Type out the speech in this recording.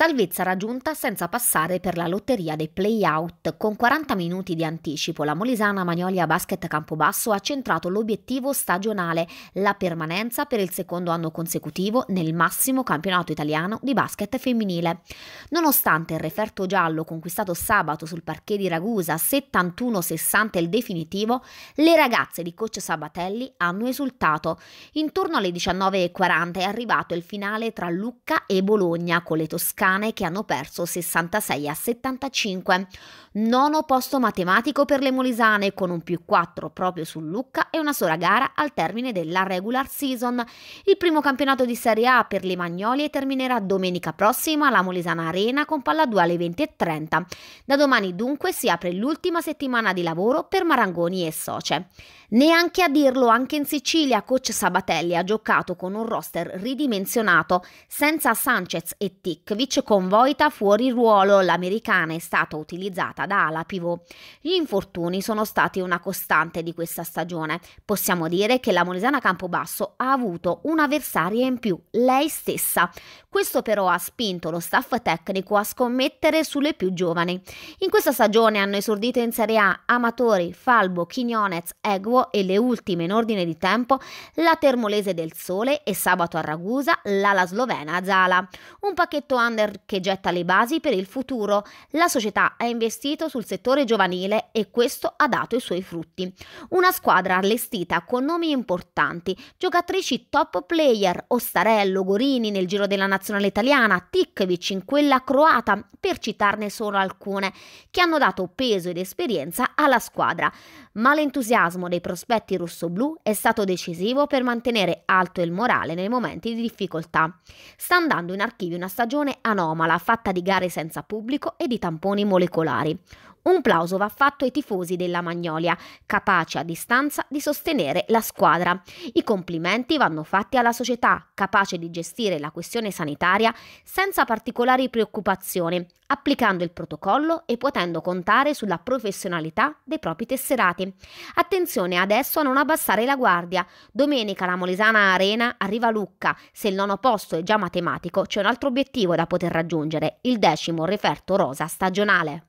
Salvezza raggiunta senza passare per la lotteria dei playout. Con 40 minuti di anticipo, la Molisana Magnolia Basket Campobasso ha centrato l'obiettivo stagionale, la permanenza per il secondo anno consecutivo nel massimo campionato italiano di basket femminile. Nonostante il referto giallo conquistato sabato sul parquet di Ragusa 71-60 il definitivo, le ragazze di coach Sabatelli hanno esultato. Intorno alle 19.40 è arrivato il finale tra Lucca e Bologna con le Toscane italiane che hanno perso 66 a 75. Nono posto matematico per le molisane con un più 4 proprio su Lucca e una sola gara al termine della regular season. Il primo campionato di Serie A per le Magnolie terminerà domenica prossima alla Molisana Arena con Palladuale alle 20.30. Da domani dunque si apre l'ultima settimana di lavoro per Marangoni e Soce. Neanche a dirlo, anche in Sicilia coach Sabatelli ha giocato con un roster ridimensionato, senza Sanchez e Tic Pulisic convoita fuori ruolo, l'americana è stata utilizzata da ala pivot. Gli infortuni sono stati una costante di questa stagione. Possiamo dire che la Molisana Campobasso ha avuto un'avversaria in più, lei stessa. Questo però ha spinto lo staff tecnico a scommettere sulle più giovani. In questa stagione hanno esordito in Serie A Amatori, Falbo, Chignonez, Eguo e le ultime in ordine di tempo la Termolese del Sole e sabato a Ragusa l'ala slovena Zala. Un pacchetto under Under che getta le basi per il futuro. La società ha investito sul settore giovanile e questo ha dato i suoi frutti. Una squadra allestita con nomi importanti, giocatrici top player, Ostarello, Gorini nel giro della nazionale italiana, Tikvic in quella croata, per citarne solo alcune, che hanno dato peso ed esperienza alla squadra. Ma l'entusiasmo dei prospetti rossoblù è stato decisivo per mantenere alto il morale nei momenti di difficoltà. Sta andando in archivio una stagione anomala fatta di gare senza pubblico e di tamponi molecolari. Un plauso va fatto ai tifosi della Magnolia, capaci a distanza di sostenere la squadra. I complimenti vanno fatti alla società, capace di gestire la questione sanitaria senza particolari preoccupazioni, applicando il protocollo e potendo contare sulla professionalità dei propri tesserati. Attenzione adesso a non abbassare la guardia. Domenica la Molesana Arena arriva a Lucca. Se il nono posto è già matematico, c'è un altro obiettivo da poter raggiungere, il decimo referto rosa stagionale.